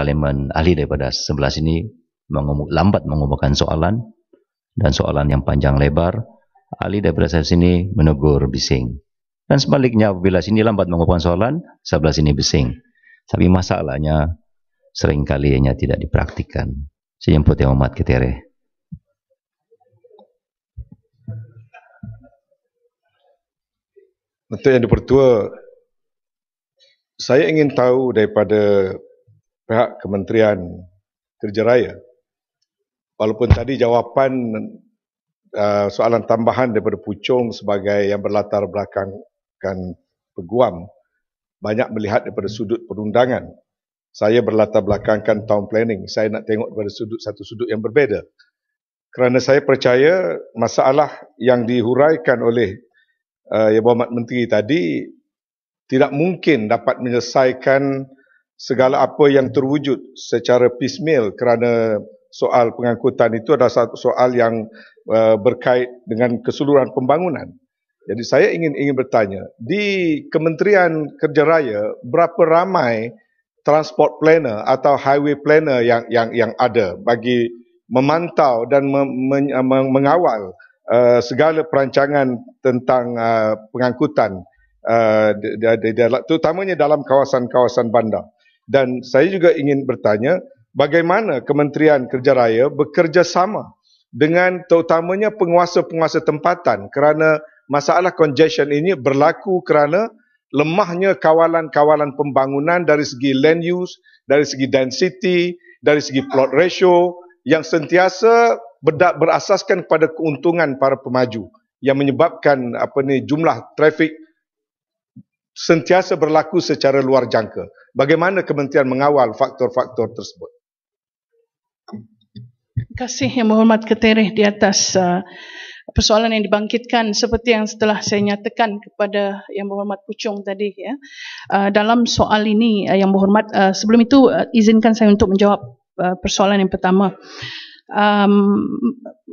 Parlemen ahli daripada sebelah sini mengumum, lambat mengumumkan soalan dan soalan yang panjang lebar. Ahli daripada sebelah sini menegur bising. Dan sebaliknya apabila sini lambat mengumumkan soalan, sebelah sini bising. Tapi masalahnya seringkali hanya tidak dipraktikkan. jemput yang umat ketere. Untuk yang dipertua, saya ingin tahu daripada pihak Kementerian Kerja Raya. Walaupun tadi jawapan uh, soalan tambahan daripada Pucung sebagai yang berlatar belakang kan peguam banyak melihat daripada sudut perundangan. Saya berlatar belakangkan town planning. Saya nak tengok daripada sudut satu sudut yang berbeza. Kerana saya percaya masalah yang dihuraikan oleh uh, Yang Berhormat Menteri tadi tidak mungkin dapat menyelesaikan segala apa yang terwujud secara piecemeal kerana soal pengangkutan itu adalah satu soal yang uh, berkait dengan keseluruhan pembangunan. Jadi saya ingin ingin bertanya, di Kementerian Kerja Raya berapa ramai transport planner atau highway planner yang yang yang ada bagi memantau dan mem, men, mengawal uh, segala perancangan tentang uh, pengangkutan uh, di, di, di, di, terutamanya dalam kawasan-kawasan bandar. Dan saya juga ingin bertanya bagaimana Kementerian Kerja Raya bekerjasama dengan terutamanya penguasa-penguasa tempatan kerana masalah congestion ini berlaku kerana lemahnya kawalan-kawalan pembangunan dari segi land use, dari segi density, dari segi plot ratio yang sentiasa berdak berasaskan kepada keuntungan para pemaju yang menyebabkan apa ni jumlah trafik sentiasa berlaku secara luar jangka. Bagaimana kementerian mengawal faktor-faktor tersebut? Terima kasih yang berhormat Ketereh di atas uh, persoalan yang dibangkitkan seperti yang setelah saya nyatakan kepada yang berhormat Pucung tadi ya. Uh, dalam soal ini uh, yang berhormat sebelum itu izinkan saya untuk menjawab persoalan yang pertama. Um,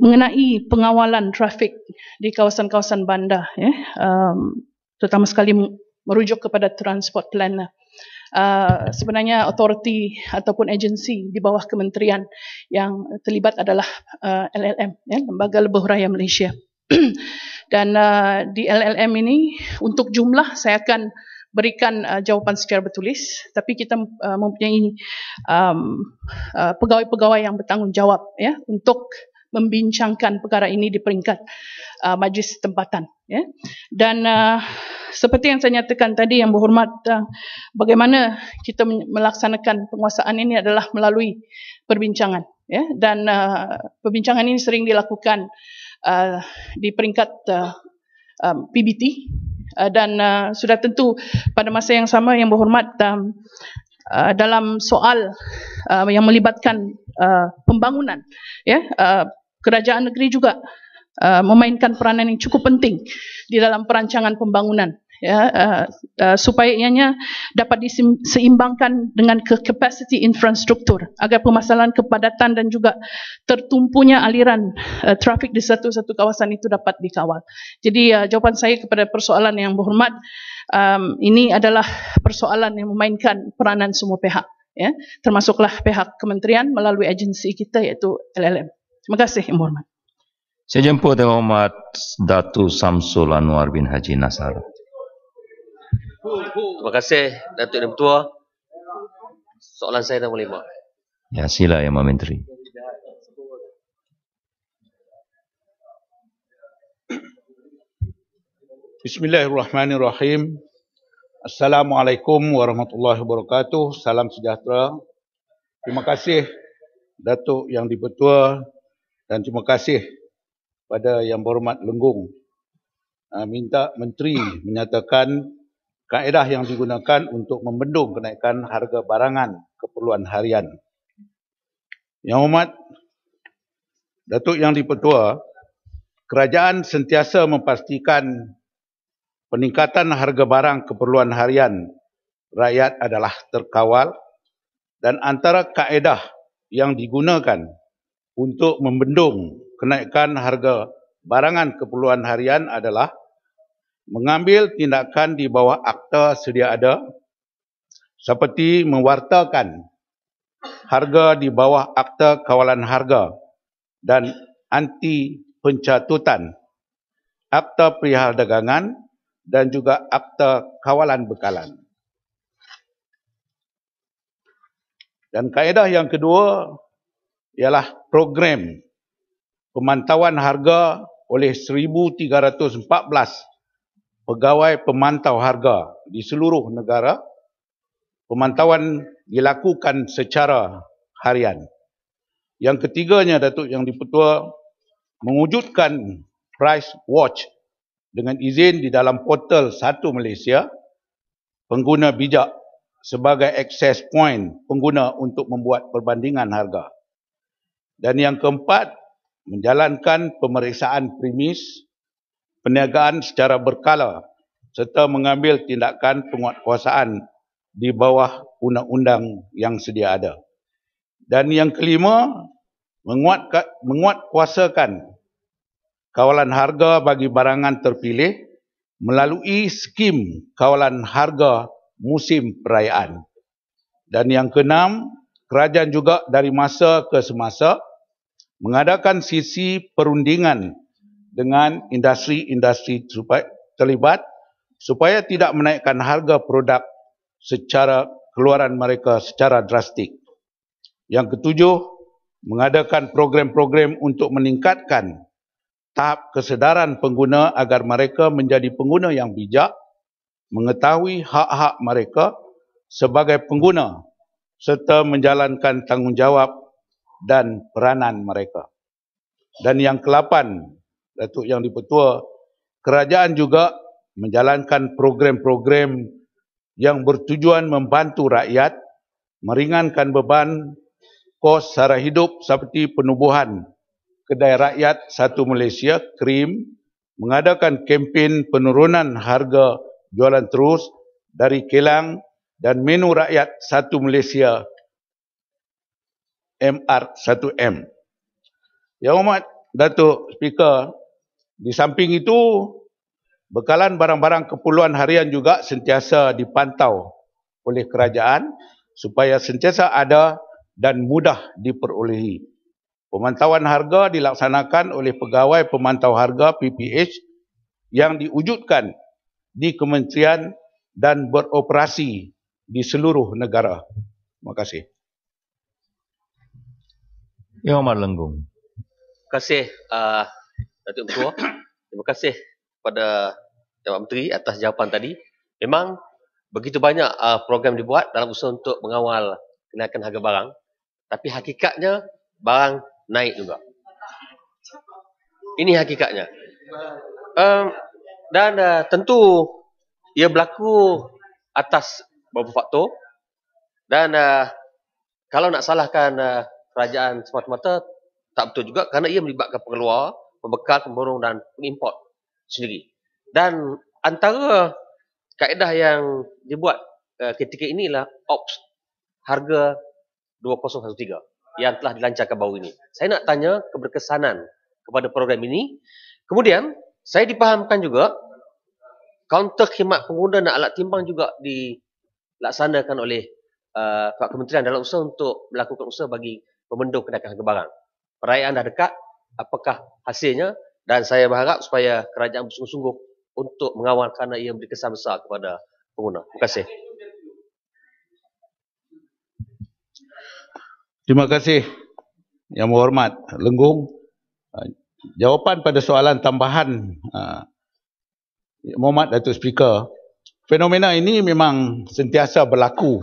mengenai pengawalan trafik di kawasan-kawasan bandar ya. Um, terutama sekali merujuk kepada transport planner. Uh, lah. ah, sebenarnya authority ataupun agensi di bawah kementerian yang terlibat adalah uh, ah, LLM, ya, Lembaga Lebuh Raya Malaysia. Dan uh, di LLM ini untuk jumlah saya akan berikan uh, jawapan secara bertulis tapi kita uh, mempunyai pegawai-pegawai um, uh, yang bertanggungjawab ya untuk membincangkan perkara ini di peringkat uh, majlis tempatan. Ya. Dan uh, seperti yang saya nyatakan tadi yang berhormat, uh, bagaimana kita melaksanakan penguasaan ini adalah melalui perbincangan. Ya. Dan uh, perbincangan ini sering dilakukan uh, di peringkat uh, um, PBT. Uh, dan uh, sudah tentu pada masa yang sama yang berhormat, um, Uh, dalam soal uh, yang melibatkan uh, pembangunan ya uh, kerajaan negeri juga uh, memainkan peranan yang cukup penting di dalam perancangan pembangunan ya uh, uh, supaya ianya dapat diseimbangkan dengan ke capacity infrastruktur agar permasalahan kepadatan dan juga tertumpunya aliran uh, trafik di satu-satu kawasan itu dapat dikawal. Jadi uh, jawapan saya kepada persoalan yang berhormat um, ini adalah persoalan yang memainkan peranan semua pihak ya termasuklah pihak kementerian melalui agensi kita iaitu LLM. Terima kasih, Ibu Hormat. Saya jemput Ibu Hormat Datu Samsul Anwar bin Haji Nasar. Terima kasih, Datuk dan Tua. Soalan saya dah boleh buat. Ya, sila, Yang Menteri. Bismillahirrahmanirrahim. Assalamualaikum warahmatullahi wabarakatuh. Salam sejahtera. Terima kasih Datuk Yang Dipertua dan terima kasih pada yang berhormat Lenggung ah, minta menteri menyatakan kaedah yang digunakan untuk membendung kenaikan harga barangan keperluan harian. Yang hormat Datuk Yang Dipertua, kerajaan sentiasa memastikan peningkatan harga barang keperluan harian rakyat adalah terkawal dan antara kaedah yang digunakan untuk membendung kenaikan harga barangan keperluan harian adalah mengambil tindakan di bawah akta sedia ada seperti mewartakan harga di bawah akta kawalan harga dan anti pencatutan akta perihal dagangan dan juga akta kawalan bekalan. Dan kaedah yang kedua ialah program pemantauan harga oleh 1314 pegawai pemantau harga di seluruh negara. Pemantauan dilakukan secara harian. Yang ketiganya Datuk Yang Dipertua mewujudkan price watch dengan izin di dalam portal Satu Malaysia pengguna bijak sebagai access point pengguna untuk membuat perbandingan harga. Dan yang keempat, menjalankan pemeriksaan primis perniagaan secara berkala serta mengambil tindakan penguatkuasaan di bawah undang-undang yang sedia ada. Dan yang kelima, menguatkuasakan kawalan harga bagi barangan terpilih melalui skim kawalan harga musim perayaan. Dan yang keenam, kerajaan juga dari masa ke semasa mengadakan sisi perundingan dengan industri-industri supaya terlibat supaya tidak menaikkan harga produk secara keluaran mereka secara drastik. Yang ketujuh, mengadakan program-program untuk meningkatkan tahap kesedaran pengguna agar mereka menjadi pengguna yang bijak, mengetahui hak-hak mereka sebagai pengguna serta menjalankan tanggungjawab dan peranan mereka. Dan yang kelapan, Datuk Yang Dipertua, kerajaan juga menjalankan program-program yang bertujuan membantu rakyat meringankan beban kos sara hidup seperti penubuhan Kedai Rakyat Satu Malaysia, KRIM, mengadakan kempen penurunan harga jualan terus dari kilang dan menu rakyat Satu Malaysia, MR1M. Yang Hormat Datuk Speaker, di samping itu, bekalan barang-barang keperluan harian juga sentiasa dipantau oleh kerajaan supaya sentiasa ada dan mudah diperolehi. Pemantauan harga dilaksanakan oleh Pegawai Pemantau Harga PPH yang diwujudkan di kementerian dan beroperasi di seluruh negara. Terima kasih. Imam ya, Marlenggung. Terima kasih uh, Datuk Ketua. Terima kasih kepada Jabat Menteri atas jawapan tadi. Memang begitu banyak uh, program dibuat dalam usaha untuk mengawal kenaikan harga barang. Tapi hakikatnya barang naik juga. Ini hakikatnya. Um, dan uh, tentu ia berlaku atas beberapa faktor. Dan uh, kalau nak salahkan uh, kerajaan semata-mata tak betul juga kerana ia melibatkan pengeluar, pembekal, pemborong dan pengimport sendiri. Dan antara kaedah yang dibuat uh, ketika ialah ops harga 2013 yang telah dilancarkan baru ini. Saya nak tanya keberkesanan kepada program ini. Kemudian saya dipahamkan juga kaunter khidmat pengguna nak alat timbang juga dilaksanakan oleh uh, Kementerian dalam usaha untuk melakukan usaha bagi pemenduk kenaikan harga barang. Perayaan dah dekat, apakah hasilnya? Dan saya berharap supaya kerajaan bersungguh-sungguh untuk mengawal kerana ia memberi kesan besar kepada pengguna. Terima kasih. Terima kasih yang menghormat Lenggung. Ah, jawapan pada soalan tambahan uh, Muhammad Datuk Speaker, fenomena ini memang sentiasa berlaku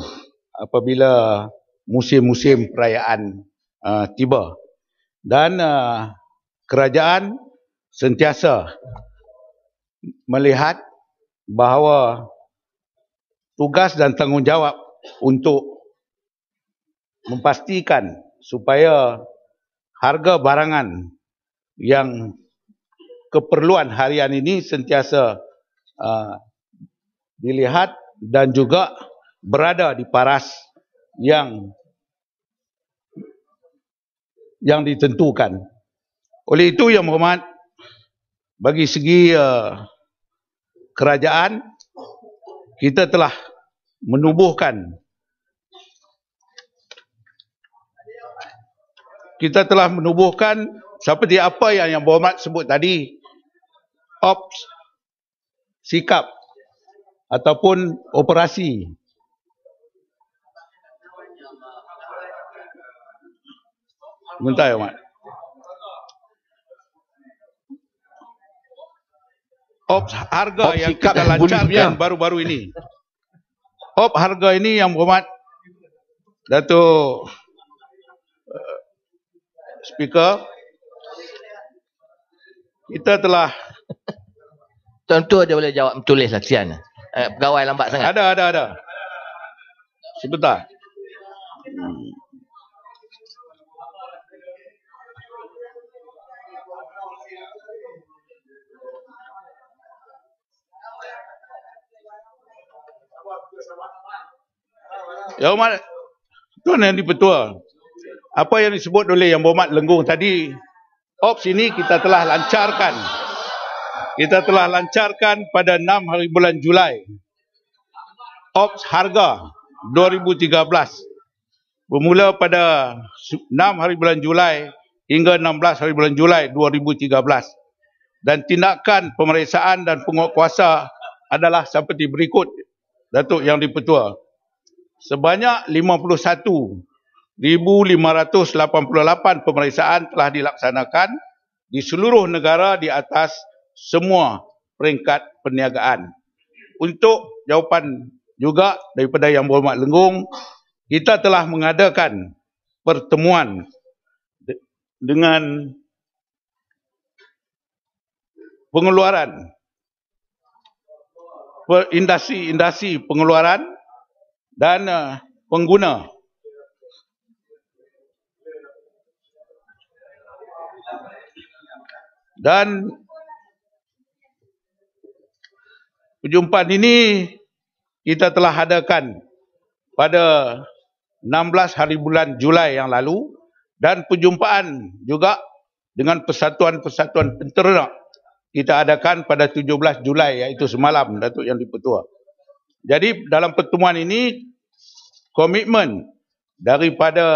apabila musim-musim perayaan uh, tiba dan uh, kerajaan sentiasa melihat bahawa tugas dan tanggungjawab untuk memastikan supaya harga barangan yang keperluan harian ini sentiasa uh, dilihat dan juga berada di paras yang yang ditentukan. Oleh itu yang berhormat, bagi segi uh, kerajaan, kita telah menubuhkan kita telah menubuhkan seperti apa yang yang berhormat sebut tadi ops sikap ataupun operasi Muntah ya, mak. Op harga Op yang kita lancar baru-baru ini. Op harga ini yang berhormat datuk uh, speaker kita telah tentu dia boleh jawab tulislah sian. Lah. Eh, pegawai lambat sangat. Ada ada ada. Sebentar. Ya Umar. Tuan yang dipertua. Apa yang disebut oleh yang berhormat lenggung tadi. Ops ini kita telah lancarkan. Kita telah lancarkan pada 6 hari bulan Julai. Ops harga 2013. Bermula pada 6 hari bulan Julai hingga 16 hari bulan Julai 2013. Dan tindakan pemeriksaan dan penguatkuasa adalah seperti berikut. Datuk Yang di sebanyak 51,588 pemeriksaan telah dilaksanakan di seluruh negara di atas semua peringkat perniagaan. Untuk jawapan juga daripada Yang Berhormat Lenggung, kita telah mengadakan pertemuan dengan pengeluaran industri-industri pengeluaran dan uh, pengguna. Dan perjumpaan ini kita telah adakan pada 16 hari bulan Julai yang lalu dan perjumpaan juga dengan persatuan-persatuan penternak kita adakan pada 17 Julai iaitu semalam Datuk Yang di-Pertua. Jadi dalam pertemuan ini komitmen daripada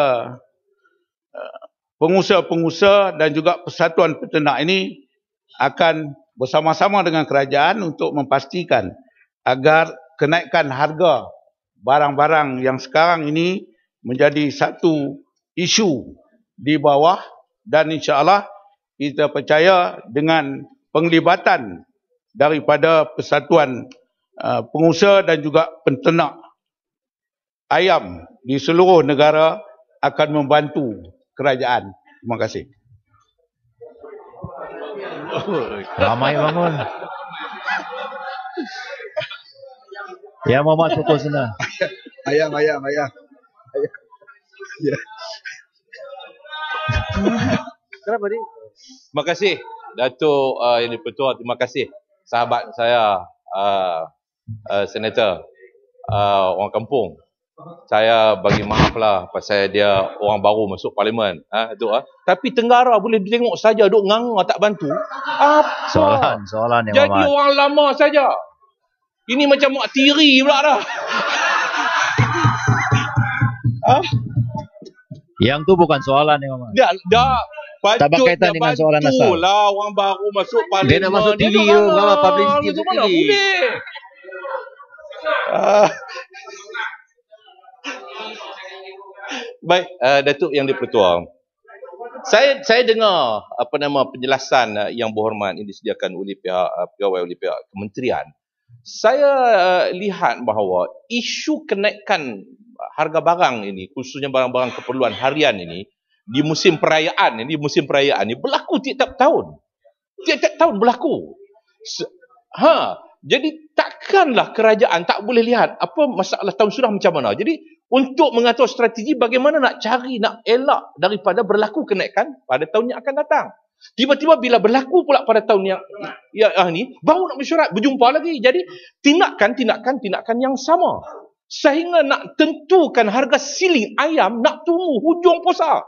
eh, pengusaha-pengusaha dan juga persatuan peternak ini akan bersama-sama dengan kerajaan untuk memastikan agar kenaikan harga barang-barang yang sekarang ini menjadi satu isu di bawah dan insya-Allah kita percaya dengan penglibatan daripada persatuan Ah, pengusaha dan juga penternak ayam di seluruh negara akan membantu kerajaan. Terima kasih. Ramai bangun. Ya mama Toto sana. Ayam, ayam, ayam. ayam. Kenapa ni? Terima kasih. Datuk uh, yang di terima kasih. Sahabat saya, uh, uh, senator uh, orang kampung saya bagi maaf lah pasal dia orang baru masuk parlimen ha, tu, ha. tapi Tenggara boleh tengok saja duk nganga tak bantu apa soalan, soalan ni, jadi Muhammad. orang lama saja ini macam mak tiri pula dah ha? yang tu bukan soalan ni Muhammad. dia, ya, dia Bacut tak berkaitan dengan soalan asal. Lah orang baru masuk parlimen. Dia nak masuk TV tu, kalau publicity tu boleh. Ah. Baik, uh, Datuk Yang Dipertua. Saya saya dengar apa nama penjelasan uh, yang berhormat ini disediakan oleh pihak uh, pegawai oleh pihak kementerian. Saya uh, lihat bahawa isu kenaikan harga barang ini khususnya barang-barang keperluan harian ini di musim perayaan ini musim perayaan ini berlaku tiap-tiap tahun. Tiap-tiap tahun berlaku. Se- ha, jadi takkanlah kerajaan tak boleh lihat apa masalah tahun sudah macam mana. Jadi untuk mengatur strategi bagaimana nak cari, nak elak daripada berlaku kenaikan pada tahun yang akan datang. Tiba-tiba bila berlaku pula pada tahun yang ya, ah, ni, baru nak mesyuarat, berjumpa lagi. Jadi tindakan, tindakan, tindakan yang sama. Sehingga nak tentukan harga siling ayam nak tunggu hujung posa,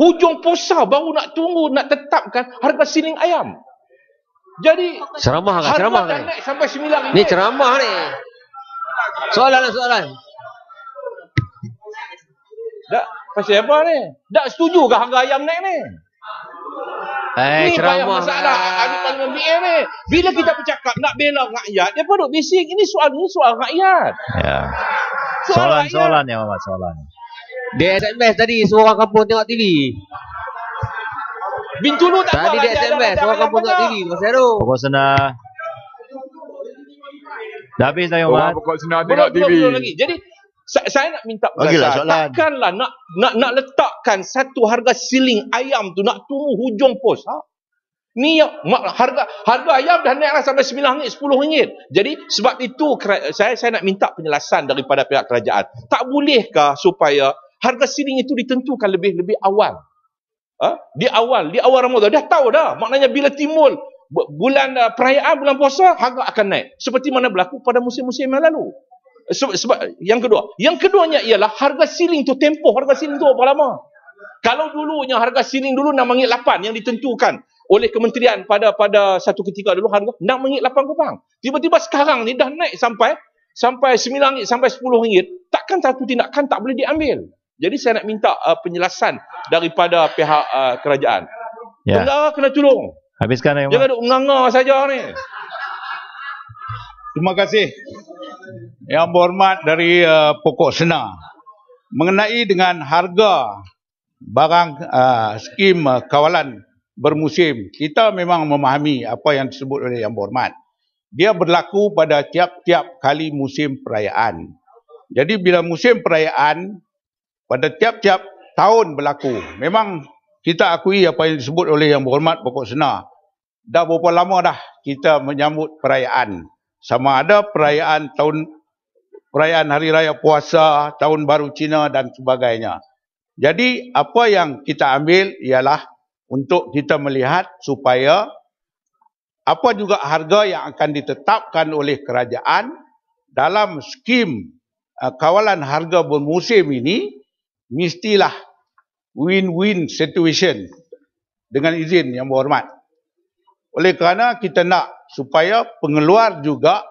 Hujung posa baru nak tunggu, nak tetapkan harga siling ayam. Jadi ceramah kan ceramah kan. Naik sampai 9 ringgit. Ni ceramah ni. Soalan lah, soalan. Tak pasal apa ni? Tak setuju ke harga ayam naik ni? Eh, ini banyak masalah Ini panggung BA ni Bila kita bercakap nak bela rakyat Dia pun duduk bising Ini soal ni soal rakyat ya. Soalan-soalan ya Mama soalan Di SMS tadi semua orang kampung tengok TV Bin Cunu tak apa. Tadi dia SMS. Semua kau pun tinggi, Kau seru. Pokok sena. Dah habis dah, Yomad. Orang pokok sena dia nak TV. Jadi, saya, saya nak minta lah, pasal. Okay Takkanlah nak, nak, nak letakkan satu harga siling ayam tu nak tunggu hujung pos. Ha? Ni harga harga ayam dah naiklah sampai 9 ringgit, 10 Jadi sebab itu saya saya nak minta penjelasan daripada pihak kerajaan. Tak bolehkah supaya harga siling itu ditentukan lebih-lebih awal? ha? di awal di awal ramadhan dah tahu dah maknanya bila timbul bulan uh, perayaan bulan puasa harga akan naik seperti mana berlaku pada musim-musim yang lalu sebab, sebab yang kedua yang keduanya ialah harga siling tu tempoh harga siling tu berapa lama kalau dulunya harga siling dulu 8 yang ditentukan oleh kementerian pada pada satu ketika dulu harga 8 kubang. tiba-tiba sekarang ni dah naik sampai sampai 9 ringgit sampai 10 ringgit takkan satu tindakan tak boleh diambil jadi saya nak minta uh, penjelasan daripada pihak uh, kerajaan. Ya. Yeah. kena tolong. Habiskan ayam. Jangan duk menganga saja ni. Terima kasih. Yang berhormat dari uh, Pokok Sena. Mengenai dengan harga barang uh, skim uh, kawalan bermusim, kita memang memahami apa yang disebut oleh Yang Berhormat. Dia berlaku pada tiap-tiap kali musim perayaan. Jadi bila musim perayaan, pada tiap-tiap tahun berlaku. Memang kita akui apa yang disebut oleh Yang Berhormat Pokok Sena. Dah berapa lama dah kita menyambut perayaan. Sama ada perayaan tahun perayaan Hari Raya Puasa, Tahun Baru Cina dan sebagainya. Jadi apa yang kita ambil ialah untuk kita melihat supaya apa juga harga yang akan ditetapkan oleh kerajaan dalam skim eh, kawalan harga bermusim ini mestilah win-win situation dengan izin yang berhormat. Oleh kerana kita nak supaya pengeluar juga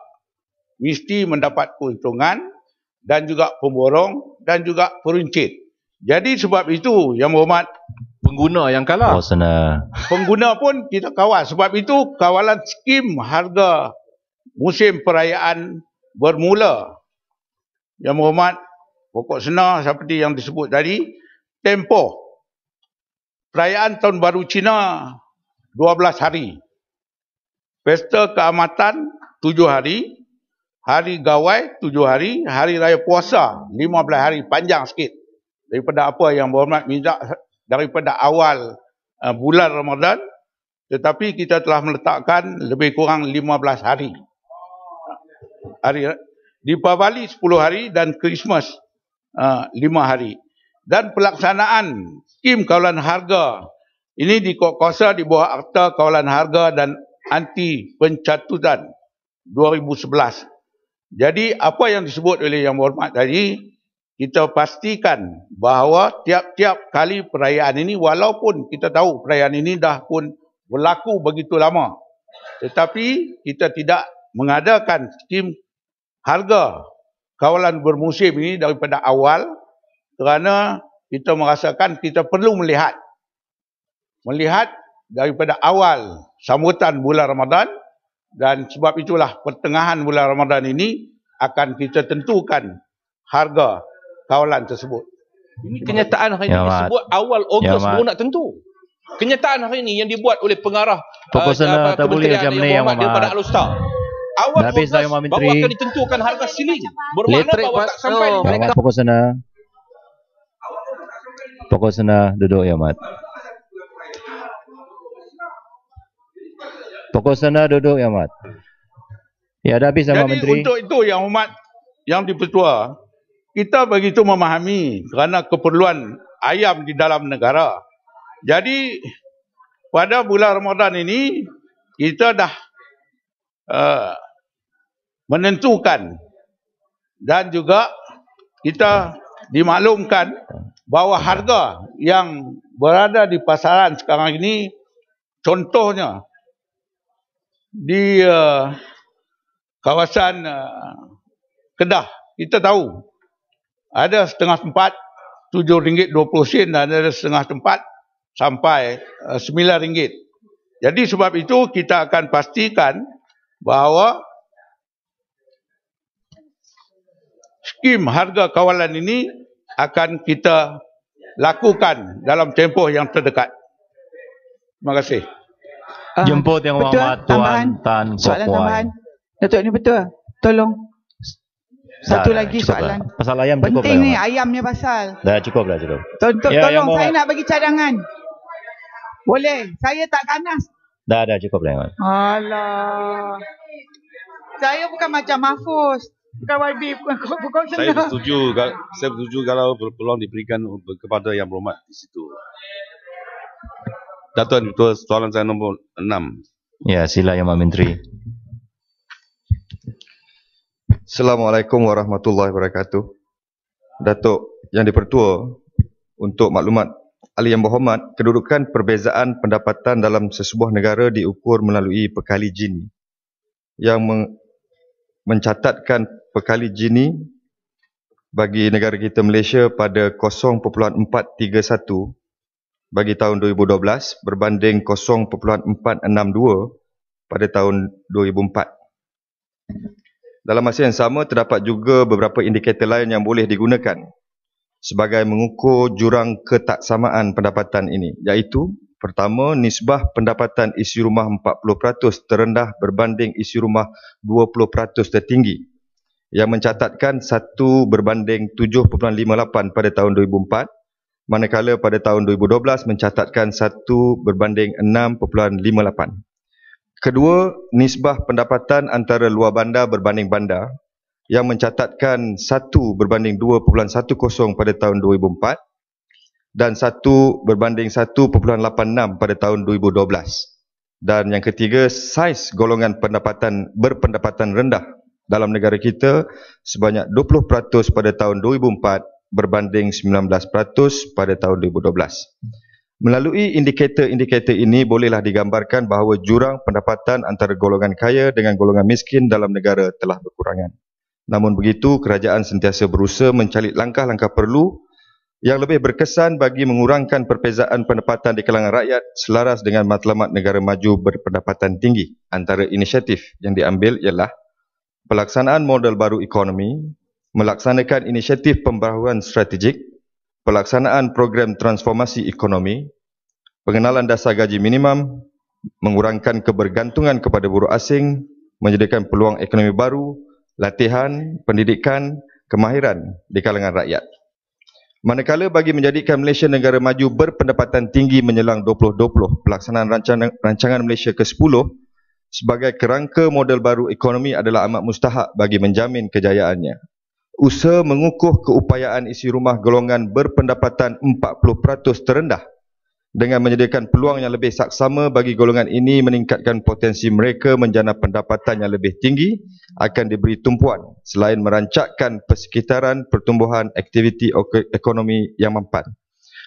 mesti mendapat keuntungan dan juga pemborong dan juga peruncit. Jadi sebab itu yang berhormat pengguna yang kalah. Oh, pengguna pun kita kawal. Sebab itu kawalan skim harga musim perayaan bermula yang berhormat pokok senar seperti yang disebut tadi, tempo perayaan tahun baru Cina 12 hari. Pesta keamatan 7 hari, hari gawai 7 hari, hari raya puasa 15 hari panjang sikit. Daripada apa yang berhormat minjak daripada awal uh, bulan Ramadan tetapi kita telah meletakkan lebih kurang 15 hari. Hari di Pavali 10 hari dan Christmas Ah, lima hari. Dan pelaksanaan skim kawalan harga ini dikuasa di bawah Akta Kawalan Harga dan Anti Pencatutan 2011. Jadi apa yang disebut oleh Yang Berhormat tadi, kita pastikan bahawa tiap-tiap kali perayaan ini, walaupun kita tahu perayaan ini dah pun berlaku begitu lama, tetapi kita tidak mengadakan skim harga kawalan bermusim ini daripada awal kerana kita merasakan kita perlu melihat. Melihat daripada awal sambutan bulan Ramadan dan sebab itulah pertengahan bulan Ramadan ini akan kita tentukan harga kawalan tersebut. Ini kenyataan hari ini ya, disebut awal ya, Ogos ya, baru nak tentu. Kenyataan hari ini yang dibuat oleh pengarah Pokok uh, eh, sana, tak boleh macam ni yang Muhammad, Dia pada al awal dah 12 habis dah, bawa ditentukan harga siling Berapa bawa tak sampai Yamat pokok sana pokok sana duduk ya mat. pokok sana duduk ya mat. ya dah habis sama menteri untuk itu yang umat yang dipertua kita begitu memahami kerana keperluan ayam di dalam negara jadi pada bulan Ramadan ini kita dah uh, menentukan dan juga kita dimaklumkan bahawa harga yang berada di pasaran sekarang ini contohnya di uh, kawasan uh, Kedah kita tahu ada setengah tempat RM7.20 dan ada setengah tempat sampai RM9. Uh, eh, Jadi sebab itu kita akan pastikan bahawa skim harga kawalan ini akan kita lakukan dalam tempoh yang terdekat. Terima kasih. Uh, Jemput yang betul, Tuan tambahan, Tan Soalan tambahan. Datuk ini betul. Tolong. Satu dah, lagi cukup soalan. Dah. Pasal ayam Penting cukup Penting ni ayamnya pasal. Dah cukup dah cukup. To to ya, tolong saya nak bagi cadangan. Boleh. Saya tak ganas. Dah dah cukup lah. Alah. Saya bukan macam Mahfuz. Bukan YB, bukan saya senang. setuju, saya setuju kalau peluang diberikan kepada yang berhormat di situ. Datuan itu soalan saya nombor enam. Ya, sila Yang Menteri. Assalamualaikum warahmatullahi wabarakatuh. Datuk Yang Dipertua, untuk maklumat Ali Yang Berhormat, kedudukan perbezaan pendapatan dalam sesebuah negara diukur melalui pekali jin. yang mencatatkan pekali Gini bagi negara kita Malaysia pada 0.431 bagi tahun 2012 berbanding 0.462 pada tahun 2004. Dalam masa yang sama terdapat juga beberapa indikator lain yang boleh digunakan sebagai mengukur jurang ketaksamaan pendapatan ini iaitu Pertama, nisbah pendapatan isi rumah 40% terendah berbanding isi rumah 20% tertinggi yang mencatatkan 1 berbanding 7.58 pada tahun 2004 manakala pada tahun 2012 mencatatkan 1 berbanding 6.58. Kedua, nisbah pendapatan antara luar bandar berbanding bandar yang mencatatkan 1 berbanding 2.10 pada tahun 2004 dan 1 berbanding 1.86 pada tahun 2012. Dan yang ketiga, saiz golongan pendapatan berpendapatan rendah dalam negara kita sebanyak 20% pada tahun 2004 berbanding 19% pada tahun 2012. Melalui indikator-indikator ini bolehlah digambarkan bahawa jurang pendapatan antara golongan kaya dengan golongan miskin dalam negara telah berkurangan. Namun begitu, kerajaan sentiasa berusaha mencari langkah-langkah perlu yang lebih berkesan bagi mengurangkan perbezaan pendapatan di kalangan rakyat selaras dengan matlamat negara maju berpendapatan tinggi. Antara inisiatif yang diambil ialah pelaksanaan model baru ekonomi, melaksanakan inisiatif pembaruan strategik, pelaksanaan program transformasi ekonomi, pengenalan dasar gaji minimum, mengurangkan kebergantungan kepada buruh asing, menjadikan peluang ekonomi baru, latihan, pendidikan, kemahiran di kalangan rakyat. Manakala bagi menjadikan Malaysia negara maju berpendapatan tinggi menjelang 2020, pelaksanaan rancangan, rancangan Malaysia ke-10 sebagai kerangka model baru ekonomi adalah amat mustahak bagi menjamin kejayaannya. Usaha mengukuh keupayaan isi rumah golongan berpendapatan 40% terendah dengan menyediakan peluang yang lebih saksama bagi golongan ini meningkatkan potensi mereka menjana pendapatan yang lebih tinggi akan diberi tumpuan selain merancakkan persekitaran pertumbuhan aktiviti ekonomi yang mampat.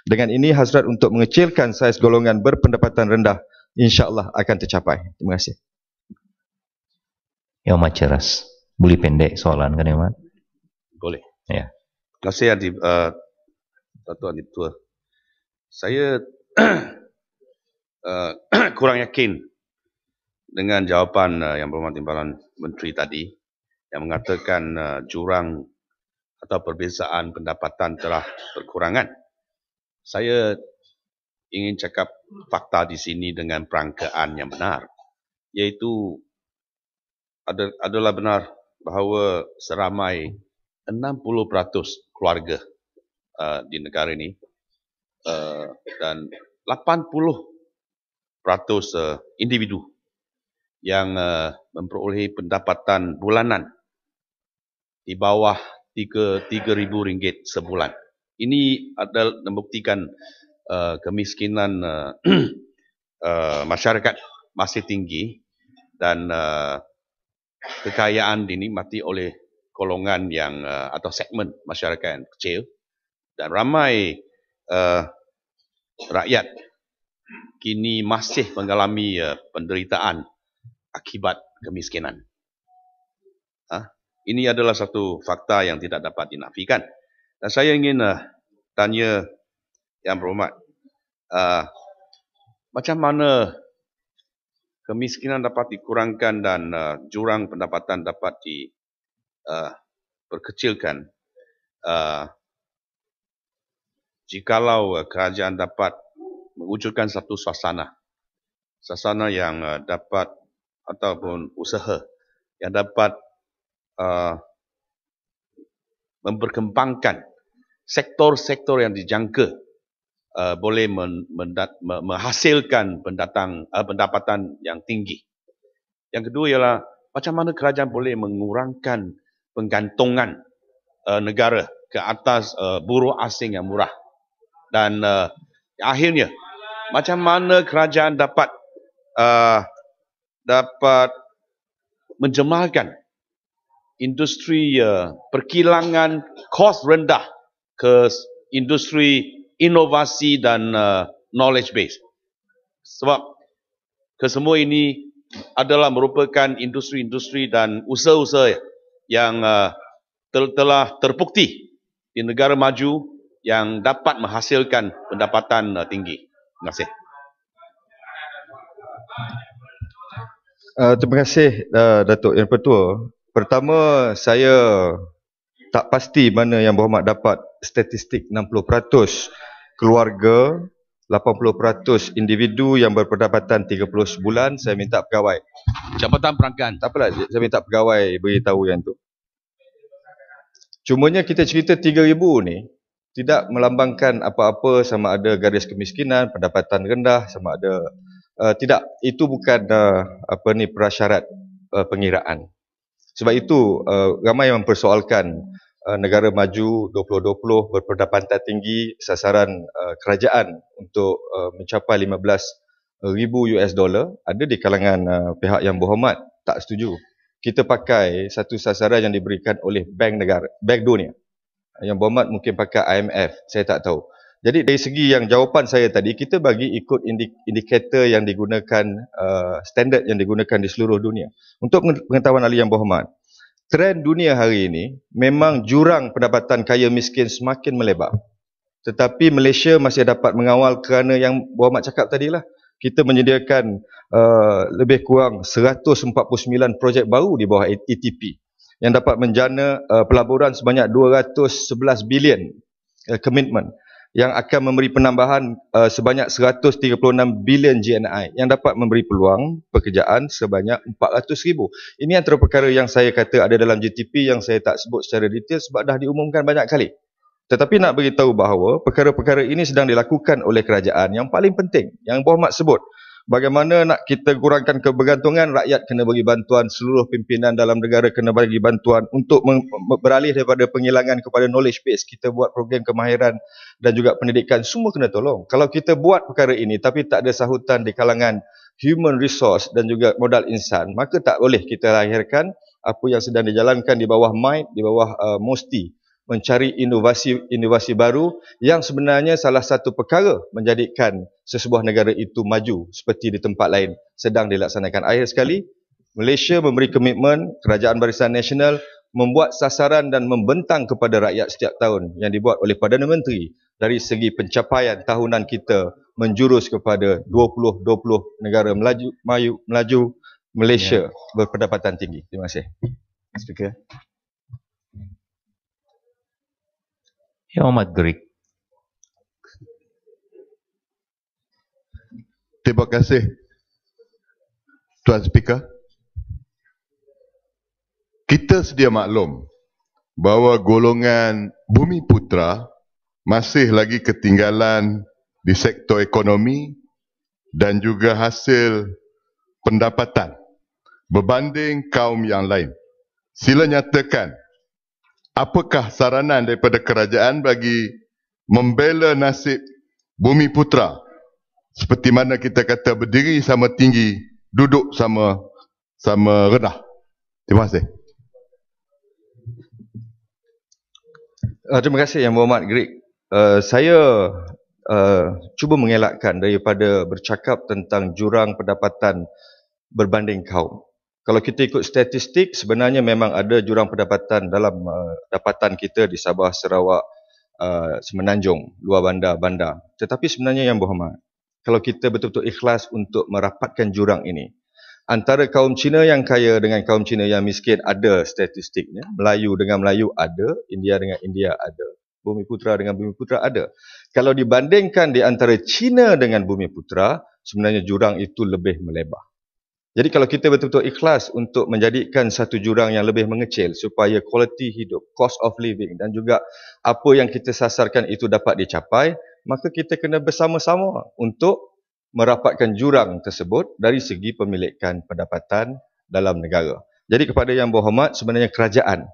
Dengan ini hasrat untuk mengecilkan saiz golongan berpendapatan rendah insyaallah akan tercapai. Terima kasih. Ya Mat Ceras, boleh pendek soalan kan ya Mat? Boleh. Ya. Terima kasih Adib, uh, eh, Tuan Adib Tua. Saya Eh, kurang yakin dengan jawapan uh, yang berhormat timbalan menteri tadi yang mengatakan uh, jurang atau perbezaan pendapatan telah berkurangan. Saya ingin cakap fakta di sini dengan perangkaan yang benar iaitu adalah benar bahawa seramai 60% keluarga uh, di negara ini Eh, dan 80% uh, eh, individu yang uh, memperoleh pendapatan bulanan di bawah RM3,000 sebulan. Ini adalah membuktikan uh, kemiskinan uh, uh, masyarakat masih tinggi dan uh, kekayaan dinikmati oleh golongan yang uh, atau segmen masyarakat yang kecil dan ramai uh, rakyat kini masih mengalami uh, eh, penderitaan akibat kemiskinan. Uh, ini adalah satu fakta yang tidak dapat dinafikan. Dan saya ingin uh, tanya yang berhormat, uh, macam mana kemiskinan dapat dikurangkan dan uh, jurang pendapatan dapat diperkecilkan? Uh, jikalau eh, kerajaan dapat mewujudkan satu suasana, suasana yang eh, dapat ataupun usaha yang dapat uh, memperkembangkan sektor-sektor yang dijangka uh, boleh men- mendat- menghasilkan pendatang uh, pendapatan yang tinggi. Yang kedua ialah macam mana kerajaan boleh mengurangkan penggantungan uh, negara ke atas uh, buruh asing yang murah dan uh, akhirnya macam mana kerajaan dapat uh, dapat menjemahkan industri uh, perkilangan kos rendah ke industri inovasi dan uh, knowledge base sebab kesemua ini adalah merupakan industri-industri dan usaha-usaha yang uh, telah terbukti di negara maju yang dapat menghasilkan pendapatan uh, tinggi. Terima kasih. Uh, terima kasih uh, Datuk Yang Pertua. Pertama, saya tak pasti mana yang berhormat dapat statistik 60% keluarga, 80% individu yang berpendapatan 30 sebulan, saya minta pegawai. Jabatan perangkan. Tak apalah, saya minta pegawai beritahu yang tu. Cumanya kita cerita 3,000 ni, tidak melambangkan apa-apa sama ada garis kemiskinan, pendapatan rendah, sama ada uh, tidak itu bukan uh, apa ni prasyarat uh, pengiraan. Sebab itu uh, ramai yang mempersoalkan uh, negara maju 2020 berpendapatan tinggi sasaran uh, kerajaan untuk uh, mencapai 15,000 US dollar ada di kalangan uh, pihak yang berhormat tak setuju. Kita pakai satu sasaran yang diberikan oleh bank negara, bank dunia yang berhormat mungkin pakai IMF, saya tak tahu. Jadi dari segi yang jawapan saya tadi, kita bagi ikut indikator yang digunakan, uh, standard yang digunakan di seluruh dunia. Untuk pengetahuan ahli yang berhormat, trend dunia hari ini memang jurang pendapatan kaya miskin semakin melebar. Tetapi Malaysia masih dapat mengawal kerana yang berhormat cakap tadilah, kita menyediakan uh, lebih kurang 149 projek baru di bawah ETP. E yang dapat menjana uh, pelaburan sebanyak 211 bilion uh, komitmen uh, yang akan memberi penambahan uh, sebanyak 136 bilion GNI yang dapat memberi peluang pekerjaan sebanyak 400 ribu. Ini antara perkara yang saya kata ada dalam GTP yang saya tak sebut secara detail sebab dah diumumkan banyak kali. Tetapi nak beritahu bahawa perkara-perkara ini sedang dilakukan oleh kerajaan yang paling penting yang Bohmat sebut bagaimana nak kita kurangkan kebergantungan rakyat kena bagi bantuan seluruh pimpinan dalam negara kena bagi bantuan untuk beralih daripada penghilangan kepada knowledge base kita buat program kemahiran dan juga pendidikan semua kena tolong kalau kita buat perkara ini tapi tak ada sahutan di kalangan human resource dan juga modal insan maka tak boleh kita lahirkan apa yang sedang dijalankan di bawah mind di bawah uh, MOSTI mencari inovasi-inovasi baru yang sebenarnya salah satu perkara menjadikan sesebuah negara itu maju seperti di tempat lain sedang dilaksanakan. Akhir sekali, Malaysia memberi komitmen Kerajaan Barisan Nasional membuat sasaran dan membentang kepada rakyat setiap tahun yang dibuat oleh Perdana Menteri dari segi pencapaian tahunan kita menjurus kepada 20-20 negara melaju, maju, melaju Malaysia ya. berpendapatan tinggi. Terima kasih. Terima kasih. Ya umat Greek. Terima kasih Tuan Speaker. Kita sedia maklum bahawa golongan Bumi Putra masih lagi ketinggalan di sektor ekonomi dan juga hasil pendapatan berbanding kaum yang lain. Sila nyatakan apakah saranan daripada kerajaan bagi membela nasib bumi putra seperti mana kita kata berdiri sama tinggi duduk sama sama rendah terima kasih uh, terima kasih yang berhormat Greg uh, saya uh, cuba mengelakkan daripada bercakap tentang jurang pendapatan berbanding kaum kalau kita ikut statistik sebenarnya memang ada jurang pendapatan dalam uh, dapatan kita di Sabah, Sarawak, uh, Semenanjung, luar bandar, bandar. Tetapi sebenarnya yang berhormat, kalau kita betul-betul ikhlas untuk merapatkan jurang ini, antara kaum Cina yang kaya dengan kaum Cina yang miskin ada statistiknya. Melayu dengan Melayu ada, India dengan India ada, Bumi Putra dengan Bumi Putra ada. Kalau dibandingkan di antara Cina dengan Bumi Putra, sebenarnya jurang itu lebih melebar. Jadi kalau kita betul-betul ikhlas untuk menjadikan satu jurang yang lebih mengecil supaya kualiti hidup, cost of living dan juga apa yang kita sasarkan itu dapat dicapai, maka kita kena bersama-sama untuk merapatkan jurang tersebut dari segi pemilikan pendapatan dalam negara. Jadi kepada yang berhormat, sebenarnya kerajaan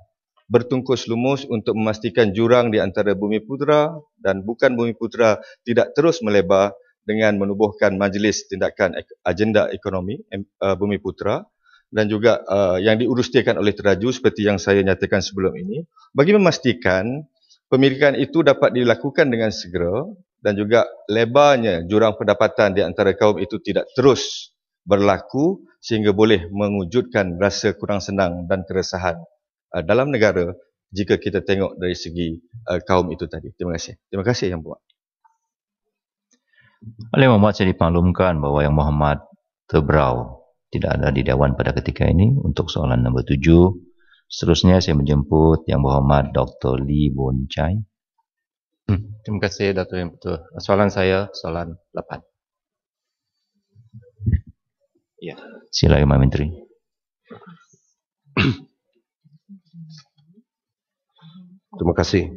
bertungkus lumus untuk memastikan jurang di antara bumi putera dan bukan bumi putera tidak terus melebar dengan menubuhkan majlis tindakan agenda ekonomi uh, Bumi Putra dan juga uh, yang diurustiakan oleh Teraju seperti yang saya nyatakan sebelum ini bagi memastikan pemilikan itu dapat dilakukan dengan segera dan juga lebarnya jurang pendapatan di antara kaum itu tidak terus berlaku sehingga boleh mewujudkan rasa kurang senang dan keresahan uh, dalam negara jika kita tengok dari segi uh, kaum itu tadi. Terima kasih. Terima kasih yang buat. Oleh Muhammad saya dipaklumkan bahawa yang Muhammad Tebrau tidak ada di Dewan pada ketika ini untuk soalan nombor tujuh. Seterusnya saya menjemput yang Muhammad Dr. Lee Bon Chai. Hmm, terima kasih Dato yang betul. Soalan saya soalan lapan. Ya. Sila Imam Menteri. Terima kasih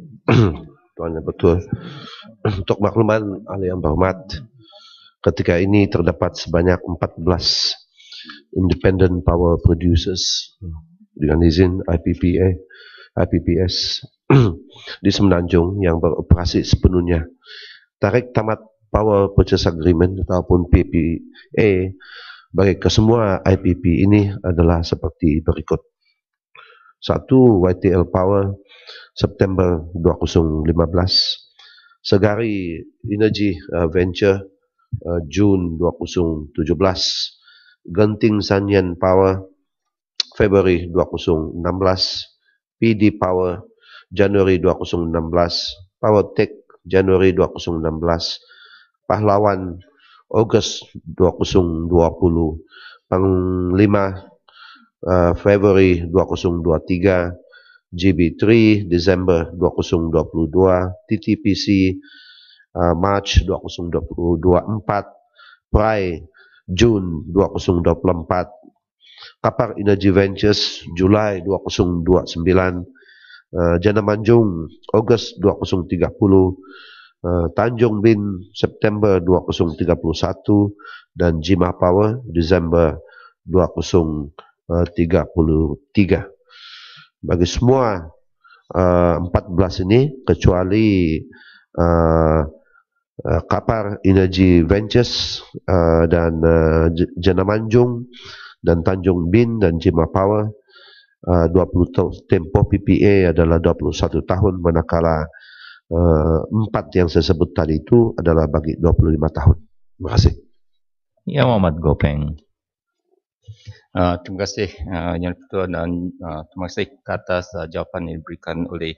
Tuan yang betul untuk makluman ahli yang berhormat ketika ini terdapat sebanyak 14 independent power producers dengan izin IPPA IPPS di Semenanjung yang beroperasi sepenuhnya tarik tamat power purchase agreement ataupun PPA bagi kesemua IPP ini adalah seperti berikut 1. YTL Power September 2015 Segari Energy uh, Venture uh, June 2017, Genting Sanyan Power February 2016, PD Power January 2016, Power Tech Januari 2016, Pahlawan August 2020, Panglima uh, Februari 2023, GB3 Desember 2022, TTPC uh, March 2024, PRI June 2024, Kapar Energy Ventures Julai 2029, uh, Jana Manjung August 2030, uh, Tanjung Bin September 2031 dan Jima Power Desember 2033. bagi semua eh, empat uh, belas ini kecuali uh, eh, uh, eh, Kapar Energy Ventures uh, dan uh, Jena Manjung dan Tanjung Bin dan Jema Power uh, 20 tahun tempo PPA adalah 21 tahun manakala empat uh, yang saya sebut tadi itu adalah bagi 25 tahun. Terima kasih. Ya Muhammad Gopeng. Uh, terima kasih uh, Yang Pertua dan uh, terima kasih ke atas uh, jawapan yang diberikan oleh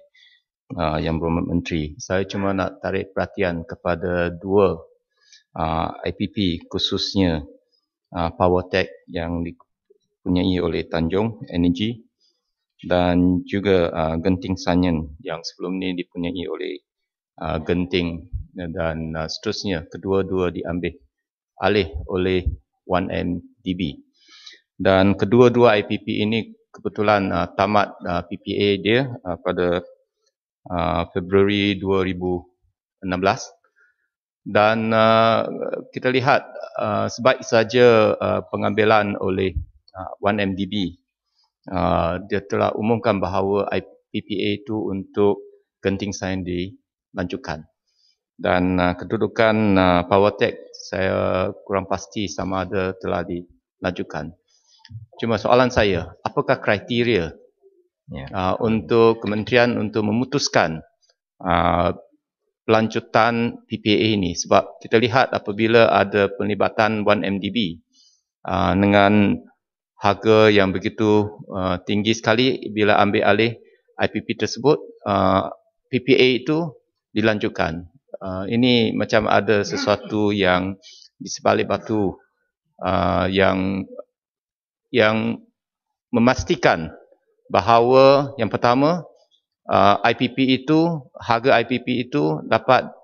uh, Yang Berhormat Menteri. Saya cuma nak tarik perhatian kepada dua uh, IPP khususnya uh, PowerTech yang dipunyai oleh Tanjung Energy dan juga uh, Genting Sanyen yang sebelum ini dipunyai oleh uh, Genting dan uh, seterusnya kedua-dua diambil alih oleh 1MDB dan kedua-dua IPP ini kebetulan uh, tamat uh, PPA dia uh, pada uh, Februari 2016 dan uh, kita lihat uh, sebaik saja uh, pengambilan oleh uh, 1MDB uh, dia telah umumkan bahawa IPPA itu untuk Genting Sain dilanjutkan dan uh, kedudukan uh, Powertech saya kurang pasti sama ada telah dilanjutkan Cuma soalan saya, apakah kriteria yeah. uh, untuk kementerian untuk memutuskan uh, pelancutan PPA ini sebab kita lihat apabila ada penlibatan 1MDB uh, dengan harga yang begitu uh, tinggi sekali bila ambil alih IPP tersebut uh, PPA itu dilanjutkan uh, ini macam ada sesuatu yang di sebalik batu uh, yang yang memastikan bahawa yang pertama uh, IPP itu harga IPP itu dapat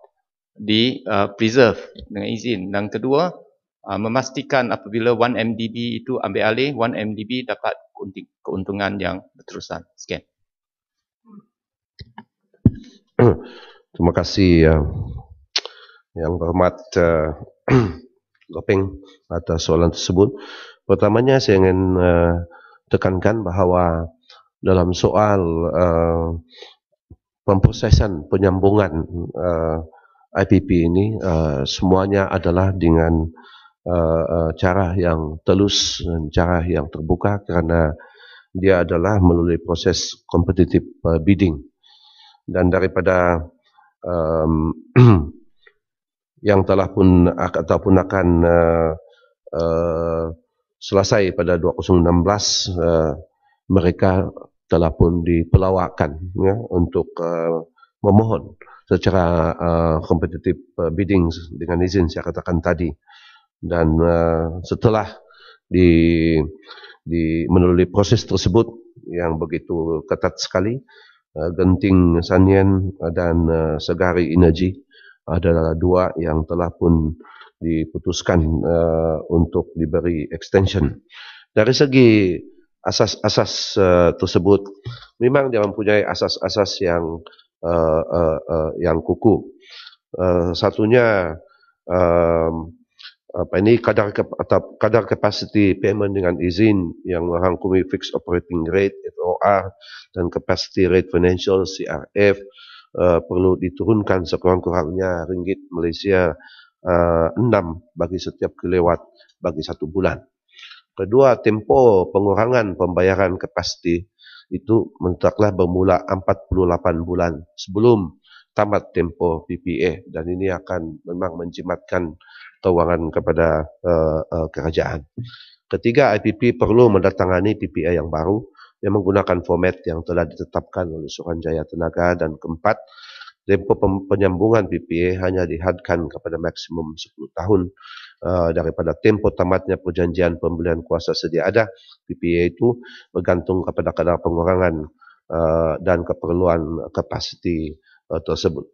di uh, preserve dengan izin dan kedua uh, memastikan apabila 1MDB itu ambil alih 1MDB dapat keuntungan yang berterusan sekian terima kasih uh, yang berhormat Gopeng atas soalan tersebut Pertamanya saya ingin uh, tekankan bahwa dalam soal uh, pemprosesan penyambungan uh, eh, IPP ini uh, semuanya adalah dengan uh, uh, cara yang telus dan cara yang terbuka karena dia adalah melalui proses kompetitif uh, bidding dan daripada um, yang telah pun ataupun akan uh, uh, selesai pada 2016 eh, mereka telah pun dipelawakan ya, untuk eh, memohon secara uh, kompetitif bidding dengan izin saya katakan tadi dan setelah di di melalui proses tersebut yang begitu ketat sekali Genting Sanyen dan Segari Energy adalah dua yang telah pun diputuskan uh, untuk diberi extension. Dari segi asas-asas uh, eh, tersebut, memang dia mempunyai asas-asas yang uh, uh, uh, yang kuku. Uh, satunya um, apa ini kadar ke, atau kadar capacity payment dengan izin yang merangkumi fixed operating rate (FOR) dan capacity rate financial (CRF) uh, perlu diturunkan sekurang-kurangnya ringgit Malaysia Eh, enam bagi setiap kelewat bagi satu bulan. Kedua, tempo pengurangan pembayaran kepasti itu mentaklah bermula 48 bulan sebelum tamat tempo PPA dan ini akan memang menjimatkan kewangan kepada uh, uh, kerajaan. Ketiga, IPP perlu mendatangani PPA yang baru yang menggunakan format yang telah ditetapkan oleh Suruhanjaya Tenaga dan keempat, Tempo penyambungan PPA hanya dihadkan kepada maksimum 10 tahun uh, daripada tempo tamatnya perjanjian pembelian kuasa sedia ada. PPA itu bergantung kepada kadar pengurangan uh, dan keperluan kapasiti uh, tersebut.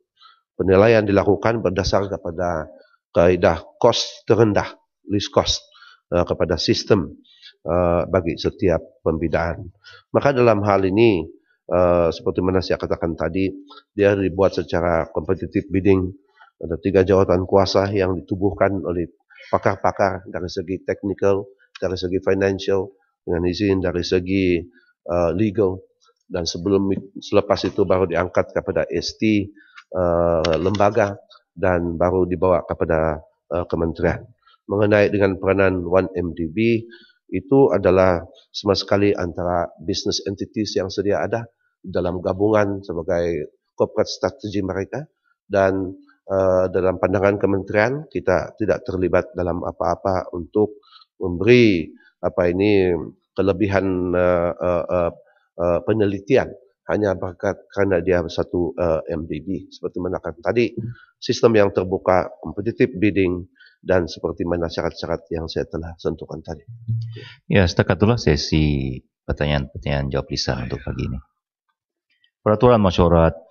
Penilaian dilakukan berdasar kepada kaedah kos terendah, least cost, uh, kepada sistem uh, bagi setiap pembinaan. Maka dalam hal ini uh, seperti mana saya katakan tadi, dia dibuat secara kompetitif bidding. Ada tiga jawatan kuasa yang ditubuhkan oleh pakar-pakar dari segi technical, dari segi financial, dengan izin dari segi uh, legal. Dan sebelum selepas itu baru diangkat kepada ST uh, eh, lembaga dan baru dibawa kepada uh, kementerian. Mengenai dengan peranan 1MDB itu adalah sama sekali antara business entities yang sedia ada dalam gabungan sebagai corporate strategy mereka dan uh, dalam pandangan kementerian kita tidak terlibat dalam apa-apa untuk memberi apa ini kelebihan uh, uh, uh, penelitian hanya berkat karena dia satu uh, eh, MBB seperti mana kan tadi sistem yang terbuka kompetitif bidding dan seperti mana syarat-syarat yang saya telah sentuhkan tadi. Ya, setakat itulah sesi pertanyaan-pertanyaan jawab Lisa untuk pagi ini. peraturan masyarakat.